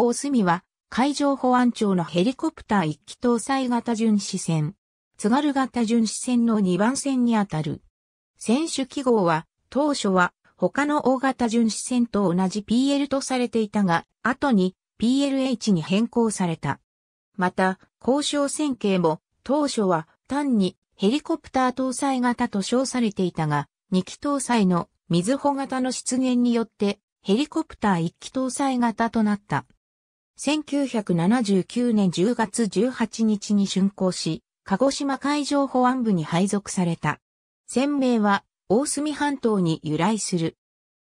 大隅は海上保安庁のヘリコプター1機搭載型巡視船、津軽型巡視船の2番線にあたる。選手記号は当初は他の大型巡視船と同じ PL とされていたが、後に PLH に変更された。また、交渉線形も当初は単にヘリコプター搭載型と称されていたが、2機搭載の水穂型の出現によってヘリコプター1機搭載型となった。1979年10月18日に竣工し、鹿児島海上保安部に配属された。船名は大隅半島に由来する。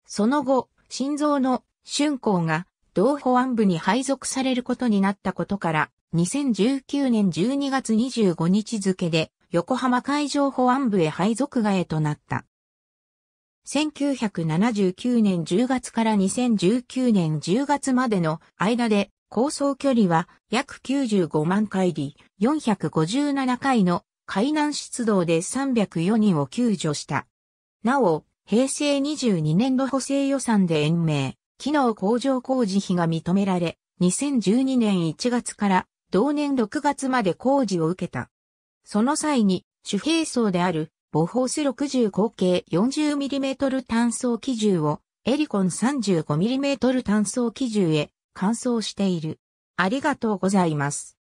その後、心臓の春光が同保安部に配属されることになったことから、2019年12月25日付で横浜海上保安部へ配属外となった。1979年10月から2019年10月までの間で構想距離は約95万回里、457回の海難出動で304人を救助した。なお、平成22年度補正予算で延命、機能向上工事費が認められ、2012年1月から同年6月まで工事を受けた。その際に、主兵装である、ボホース60口径 40mm 単装機銃を、エリコン 35mm 単装機銃へ乾燥している。ありがとうございます。